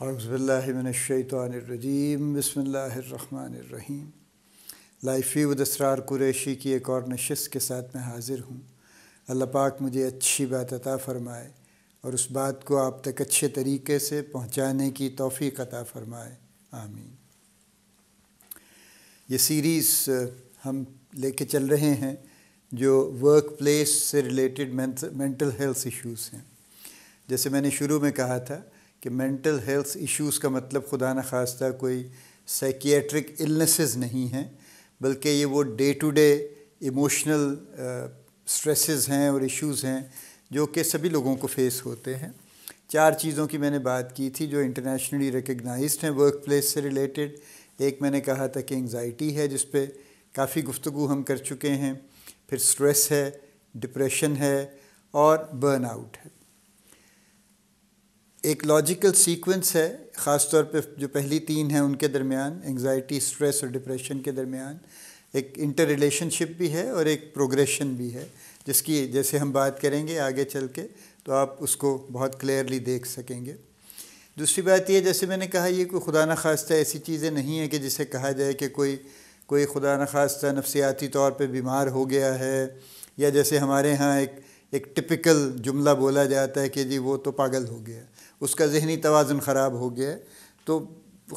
हर्मज़बिल्लिमिनशैतरजीम बसमीम लाइफी उदसरार कुरैशी की एक और नशस्त के साथ मैं हाज़िर हूँ अल्लाह पाक मुझे अच्छी बात अता फ़रमाए और उस बात को आप तक अच्छे तरीके से पहुँचाने की तोफ़ी अता फ़रमाए आमीन ये सीरीज़ हम लेके चल रहे हैं जो वर्क प्लेस से रिलेटेड मेंटल हेल्थ इश्यूज़ हैं जैसे मैंने शुरू में कहा था कि मेंटल हेल्थ इश्यूज़ का मतलब खुदा न खास्ता कोई साइकियाट्रिक इलनेसेस नहीं हैं बल्कि ये वो day to day emotional stresses हैं और इश्यूज़ हैं जो कि सभी लोगों को फेस होते हैं चार चीज़ों की मैंने बात की थी जो इंटरनेशनली रिकगनाइज हैं वर्क प्लेस से रिलेटेड एक मैंने कहा था कि एंगजाइटी है जिस पर काफ़ी गुफ्तु हम कर चुके हैं फिर स्ट्रेस है डिप्रेशन है और बर्नआउट है एक लॉजिकल सीक्वेंस है ख़ास तौर पे जो पहली तीन हैं उनके दरमियान एंगजाइटी स्ट्रेस और डिप्रेशन के दरमियान एक इंटर रिलेशनशिप भी है और एक प्रोग्रेशन भी है जिसकी जैसे हम बात करेंगे आगे चल के तो आप उसको बहुत क्लियरली देख सकेंगे दूसरी बात यह जैसे मैंने कहा ये कोई खुदा न खास्तः ऐसी चीज़ें नहीं है कि जिसे कहा जाए कि कोई कोई खुदा न खास्तः नफसियाती तौर पर बीमार हो गया है या जैसे हमारे यहाँ एक एक टिपिकल जुमला बोला जाता है कि जी वो तो पागल हो गया उसका जहनी तोज़न ख़राब हो गया तो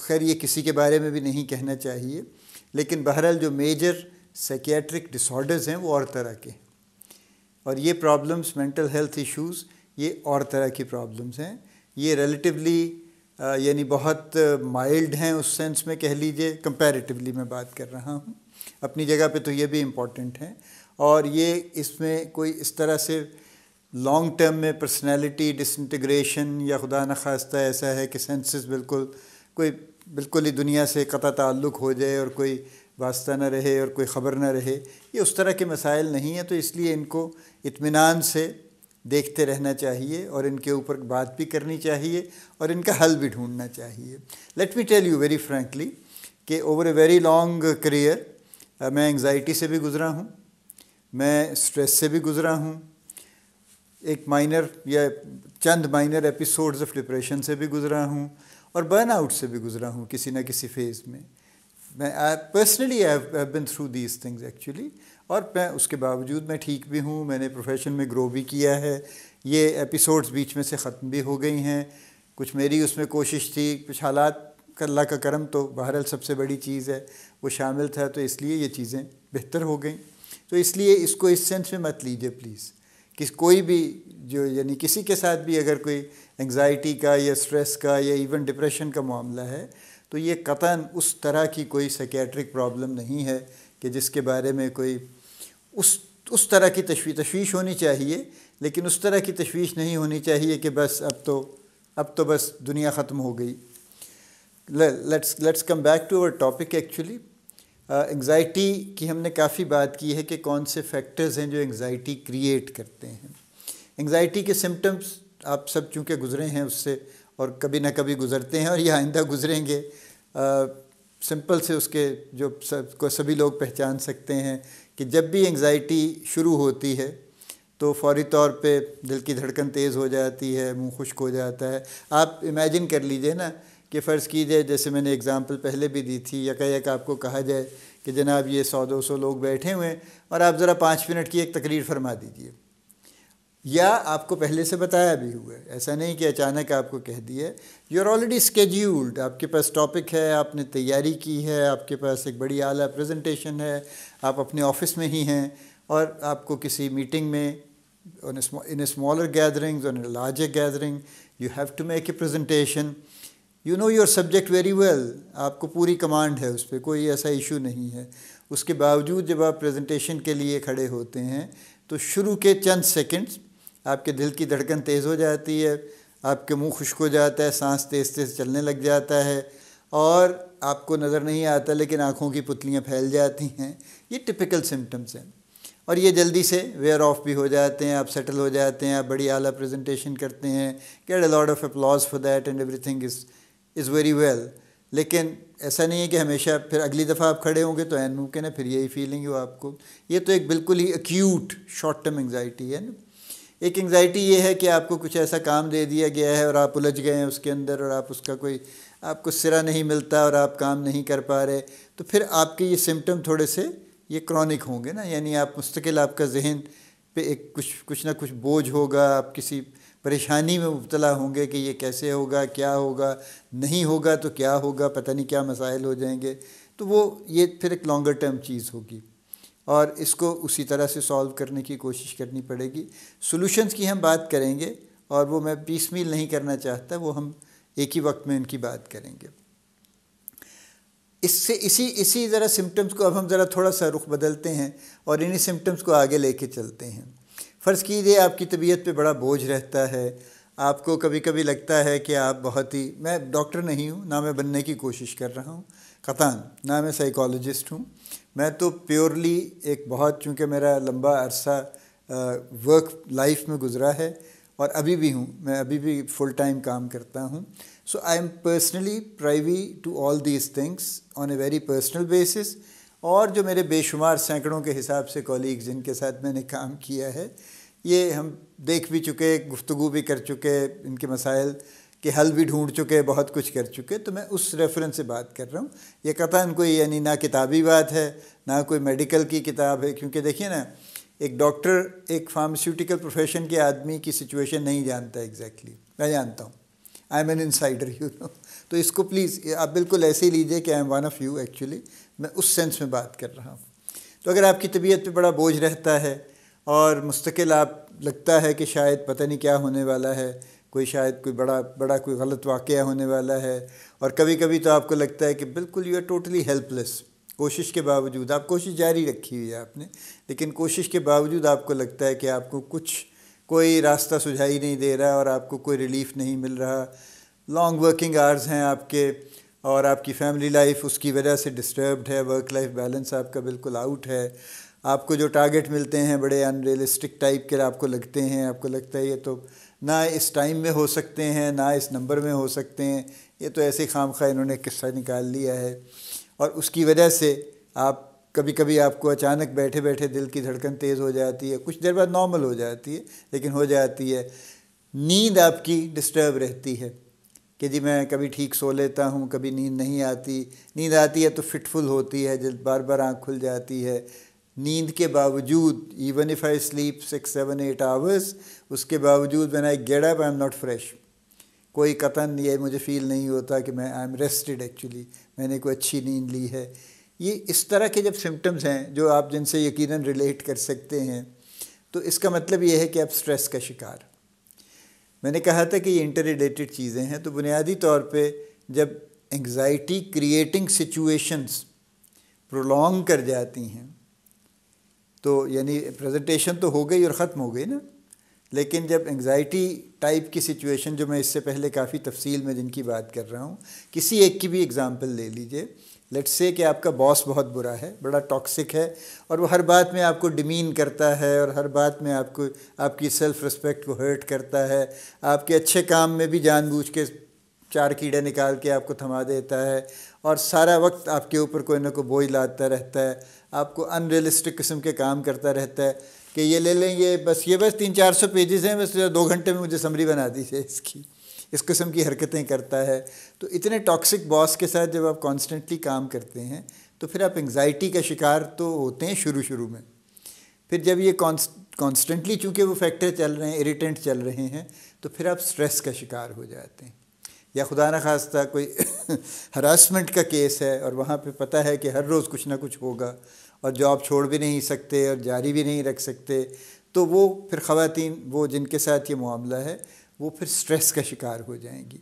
खैर ये किसी के बारे में भी नहीं कहना चाहिए लेकिन बहरहाल जो मेजर सकेट्रिक डिसऑर्डर्स हैं वो और तरह के और ये प्रॉब्लम्स मेंटल हेल्थ इश्यूज़ ये और तरह की प्रॉब्लम्स हैं ये रिलेटिवली यानी बहुत माइल्ड हैं उस सेंस में कह लीजिए कंपैरेटिवली मैं बात कर रहा हूँ अपनी जगह पे तो ये भी इम्पॉर्टेंट हैं और ये इसमें कोई इस तरह से लॉन्ग टर्म में पर्सनैलिटी डिसइंटीग्रेशन या खुदा न खास्ता ऐसा है कि सेंसेस बिल्कुल कोई बिल्कुल ही दुनिया से कता ताल्लुक़ हो जाए और कोई वास्ता ना रहे और कोई ख़बर ना रहे ये उस तरह के मसाइल नहीं हैं तो इसलिए इनको इतमान से देखते रहना चाहिए और इनके ऊपर बात भी करनी चाहिए और इनका हल भी ढूंढना चाहिए let me tell you very frankly कि over a very long career मैं एंग्ज़ाइटी से भी गुज़रा हूँ मैं स्ट्रेस से भी गुज़रा हूँ एक माइनर या चंद माइनर एपिसोड्स ऑफ डिप्रेशन से भी गुजरा हूँ और बर्नआउट से भी गुजरा हूँ किसी ना किसी फेज़ में मैं personally I been through these things actually और मैं उसके बावजूद मैं ठीक भी हूँ मैंने प्रोफेशन में ग्रो भी किया है ये एपिसोड्स बीच में से ख़त्म भी हो गई हैं कुछ मेरी उसमें कोशिश थी कुछ हालात अल्लाह का करम तो बहरहाल सबसे बड़ी चीज़ है वो शामिल था तो इसलिए ये चीज़ें बेहतर हो गई तो इसलिए इसको इस सेंस में मत लीजिए प्लीज़ कि कोई भी जो यानी किसी के साथ भी अगर कोई एंग्जाइटी का या स्ट्रेस का या इवन डिप्रेशन का मामला है तो ये कतन उस तरह की कोई सकेट्रिक प्रॉब्लम नहीं है कि जिसके बारे में कोई उस उस तरह की तशवी तशवीश होनी चाहिए लेकिन उस तरह की तशवीश नहीं होनी चाहिए कि बस अब तो अब तो बस दुनिया ख़त्म हो गई let's let's come back to our topic actually anxiety की हमने काफ़ी बात की है कि कौन से फैक्टर्स हैं जो एंग्ज़ाइटी क्रिएट करते हैं एंग्ज़ाइटी के सिम्टम्स आप सब चूँकि गुजरे हैं उससे और कभी ना कभी गुजरते हैं और ये आइंदा गुजरेंगे सिंपल से उसके जो सब को सभी लोग पहचान सकते हैं कि जब भी एंग्ज़ाइटी शुरू होती है तो फौरी तौर पे दिल की धड़कन तेज़ हो जाती है मुंह खुश्क हो जाता है आप इमेजिन कर लीजिए ना कि फ़र्ज़ की जाए जैसे मैंने एग्ज़ाम्पल पहले भी दी थी या यक आपको कहा जाए कि जनाब ये सौ दो सौ लोग बैठे हुए हैं और आप ज़रा पाँच मिनट की एक तकरीर फरमा दीजिए या आपको पहले से बताया भी हुआ है ऐसा नहीं कि अचानक आपको कह दिया यू आर ऑलरेडी स्केड्यूल्ड आपके पास टॉपिक है आपने तैयारी की है आपके पास एक बड़ी आला प्रेजेंटेशन है आप अपने ऑफिस में ही हैं और आपको किसी मीटिंग में इन स्मॉलर गैदरिंग्स और larger gathering you have to make a presentation you know your subject very well आपको पूरी कमांड है उस पर कोई ऐसा इशू नहीं है उसके बावजूद जब आप प्रेजेंटेशन के लिए खड़े होते हैं तो शुरू के चंद सेकंड्स आपके दिल की धड़कन तेज़ हो जाती है आपके मुंह खुश्क हो जाता है सांस तेज़ तेज़ चलने लग जाता है और आपको नज़र नहीं आता लेकिन आँखों की पुतलियाँ फैल जाती हैं ये टिपिकल सिम्टम्स हैं और ये जल्दी से वेयर ऑफ भी हो जाते हैं आप सेटल हो जाते हैं आप बड़ी आला प्रेजेंटेशन करते हैं get a lot of applause for that and everything is is very well लेकिन ऐसा नहीं है कि हमेशा फिर अगली दफ़ा आप खड़े होंगे तो एन के ना फिर यही फीलिंग हो आपको ये तो एक बिल्कुल ही अक्यूट शॉर्ट टर्म एंगजाइटी है ना एक एंगजाइटी ये है कि आपको कुछ ऐसा काम दे दिया गया है और आप उलझ गए हैं उसके अंदर और आप उसका कोई आपको सिरा नहीं मिलता और आप काम नहीं कर पा रहे तो फिर आपके ये सिम्टम थोड़े से ये क्रॉनिक होंगे ना यानी आप मुस्तकिल आपका जहन पे एक कुछ कुछ ना कुछ बोझ होगा आप किसी परेशानी में मुबतला होंगे कि ये कैसे होगा क्या होगा नहीं होगा तो क्या होगा पता नहीं क्या मसाइल हो जाएंगे तो वो ये फिर एक लॉन्गर टर्म चीज़ होगी और इसको उसी तरह से सॉल्व करने की कोशिश करनी पड़ेगी सॉल्यूशंस की हम बात करेंगे और वो मैं पीस मील नहीं करना चाहता वो हम एक ही वक्त में उनकी बात करेंगे इससे इसी इसी ज़रा सिम्टम्स को अब हम ज़रा थोड़ा सा रुख बदलते हैं और इन्हीं सिम्टम्स को आगे लेके चलते हैं फ़र्ज़ कीजिए आपकी तबीयत पे बड़ा बोझ रहता है आपको कभी कभी लगता है कि आप बहुत ही मैं डॉक्टर नहीं हूँ ना मैं बनने की कोशिश कर रहा हूँ कतान ना मैं साइकोलॉजिस्ट हूँ मैं तो प्योरली एक बहुत चूँकि मेरा लंबा अरसा वर्क लाइफ में गुजरा है और अभी भी हूँ मैं अभी भी फुल टाइम काम करता हूँ so I am personally privy to all these things on a very personal basis और जो मेरे बेशुमार सैकड़ों के हिसाब से कॉलीग जिनके साथ मैंने काम किया है ये हम देख भी चुके गुफ्तु भी कर चुके इनके मसाइल के हल भी ढूंढ चुके बहुत कुछ कर चुके तो मैं उस रेफरेंस से बात कर रहा हूँ ये कथा इनको यानी ना किताबी बात है ना कोई मेडिकल की किताब है क्योंकि देखिए ना एक डॉक्टर एक फार्मास्यूटिकल प्रोफेशन के आदमी की सिचुएशन नहीं जानता एग्जैक्टली exactly. मैं जानता हूँ I am an insider you know तो इसको प्लीज़ आप बिल्कुल ऐसे ही लीजिए कि I am one of you actually मैं उस सेंस में बात कर रहा हूँ तो अगर आपकी तबीयत पे बड़ा बोझ रहता है और मुस्तकिल आप लगता है कि शायद पता नहीं क्या होने वाला है कोई शायद कोई बड़ा बड़ा कोई गलत वाक़ होने वाला है और कभी कभी तो आपको लगता है कि बिल्कुल यू आर टोटली हेल्पलेस कोशिश के बावजूद आप कोशिश जारी रखी हुई है आपने लेकिन कोशिश के बावजूद आपको लगता है कि आपको कुछ कोई रास्ता सुझाई नहीं दे रहा और आपको कोई रिलीफ नहीं मिल रहा लॉन्ग वर्किंग आवर्स हैं आपके और आपकी फैमिली लाइफ उसकी वजह से डिस्टर्ब्ड है वर्क लाइफ बैलेंस आपका बिल्कुल आउट है आपको जो टारगेट मिलते हैं बड़े अनरियलिस्टिक टाइप के आपको लगते हैं आपको लगता है ये तो ना इस टाइम में हो सकते हैं ना इस नंबर में हो सकते हैं ये तो ऐसे खाम खा इन्होंने किस्सा निकाल लिया है और उसकी वजह से आप कभी कभी आपको अचानक बैठे बैठे दिल की धड़कन तेज़ हो जाती है कुछ देर बाद नॉर्मल हो जाती है लेकिन हो जाती है नींद आपकी डिस्टर्ब रहती है कि जी मैं कभी ठीक सो लेता हूँ कभी नींद नहीं आती नींद आती है तो फिटफुल होती है जब बार बार आँख खुल जाती है नींद के बावजूद even if I sleep six seven eight hours उसके बावजूद man I get up I am not fresh कोई कतन ये मुझे फील नहीं होता कि मैं आई एम रेस्टेड एक्चुअली मैंने कोई अच्छी नींद ली है ये इस तरह के जब सिम्टम्स हैं जो आप जिनसे यकीनन रिलेट कर सकते हैं तो इसका मतलब ये है कि आप स्ट्रेस का शिकार मैंने कहा था कि ये इंटर रिलेटेड चीज़ें हैं तो बुनियादी तौर पे जब एंग्ज़ाइटी क्रिएटिंग सिचुएशंस प्रोलॉन्ग कर जाती हैं तो यानी प्रेजेंटेशन तो हो गई और ख़त्म हो गई ना लेकिन जब एंग्ज़ाइटी टाइप की सिचुएशन जो मैं इससे पहले काफ़ी तफसील में जिनकी बात कर रहा हूँ किसी एक की भी एग्ज़ाम्पल ले लीजिए लेट्स से कि आपका बॉस बहुत बुरा है बड़ा टॉक्सिक है और वो हर बात में आपको डिमीन करता है और हर बात में आपको आपकी सेल्फ़ रिस्पेक्ट को हर्ट करता है आपके अच्छे काम में भी जानबूझ के चार कीड़े निकाल के आपको थमा देता है और सारा वक्त आपके ऊपर कोई ना कोई बोझ लाता रहता है आपको अनरियलिस्टिक किस्म के काम करता रहता है कि ये ले लें ये बस ये बस तीन चार सौ पेजेस हैं बस दो घंटे में मुझे समरी बना दीजिए इसकी इस किस्म की हरकतें करता है तो इतने टॉक्सिक बॉस के साथ जब आप कॉन्स्टेंटली काम करते हैं तो फिर आप एंगजाइटी का शिकार तो होते हैं शुरू शुरू में फिर जब ये कॉन्स्टेंटली चूँकि वो फैक्टर चल रहे हैं इरीटेंट चल रहे हैं तो फिर आप स्ट्रेस का शिकार हो जाते हैं या खुदा न खास्ता कोई हरासमेंट का केस है और वहाँ पे पता है कि हर रोज़ कुछ ना कुछ होगा और जॉब छोड़ भी नहीं सकते और जारी भी नहीं रख सकते तो वो फिर ख़वातीन वो जिनके साथ ये मामला है वो फिर स्ट्रेस का शिकार हो जाएंगी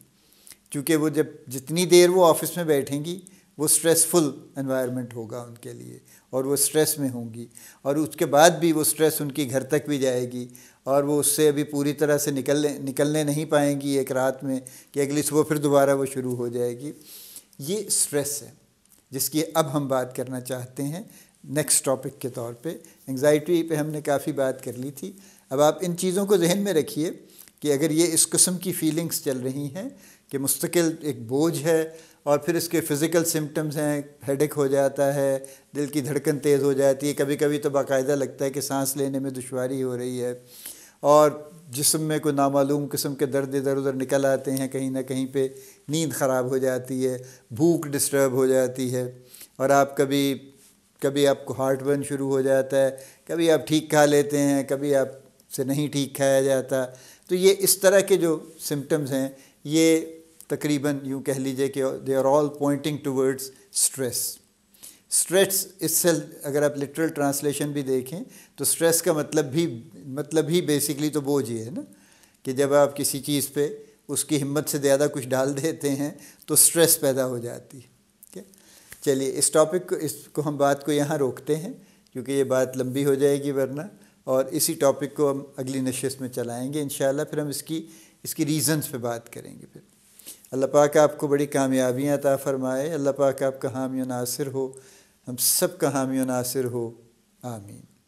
क्योंकि वो जब जितनी देर वो ऑफिस में बैठेंगी वो स्ट्रेसफुल एनवायरनमेंट होगा उनके लिए और वो स्ट्रेस में होंगी और उसके बाद भी वो स्ट्रेस उनकी घर तक भी जाएगी और वो उससे अभी पूरी तरह से निकलने निकलने नहीं पाएंगी एक रात में कि अगली सुबह फिर दोबारा वो शुरू हो जाएगी ये स्ट्रेस है जिसकी अब हम बात करना चाहते हैं नेक्स्ट टॉपिक के तौर पे एंग्जाइटी पे हमने काफ़ी बात कर ली थी अब आप इन चीज़ों को जहन में रखिए कि अगर ये इस किस्म की फीलिंग्स चल रही हैं कि मुस्तकिल एक बोझ है और फिर इसके फ़िज़िकल सिम्टम्स हैं हेडेक हो जाता है दिल की धड़कन तेज़ हो जाती है कभी कभी तो बाकायदा लगता है कि सांस लेने में दुशारी हो रही है और जिसम में कोई नामालूम किस्म के दर्द इधर उधर निकल आते हैं कहीं ना कहीं पे नींद ख़राब हो जाती है भूख डिस्टर्ब हो जाती है और आप कभी कभी आपको हार्ट बर्न शुरू हो जाता है कभी आप ठीक खा लेते हैं कभी आप से नहीं ठीक खाया जाता तो ये इस तरह के जो सिम्टम्स हैं ये तकरीबन यूँ कह लीजिए कि they are all pointing towards stress stress इससे अगर आप लिटरल ट्रांसलेशन भी देखें तो स्ट्रेस का मतलब भी मतलब ही बेसिकली तो बोझ ही है ना कि जब आप किसी चीज़ पे उसकी हिम्मत से ज़्यादा कुछ डाल देते हैं तो स्ट्रेस पैदा हो जाती है ठीक चलिए इस टॉपिक को इसको हम बात को यहाँ रोकते हैं क्योंकि ये बात लंबी हो जाएगी वरना और इसी टॉपिक को हम अगली नशस्त में चलाएँगे इन फिर हम इसकी इसकी रीज़न्स पर बात करेंगे फिर अल्लाह पाक आपको बड़ी कामयाबियाँ अता फ़रमाए अल्लाह पाक आपका हामी नासिर हो हम सब का हामी नासिर हो आमीन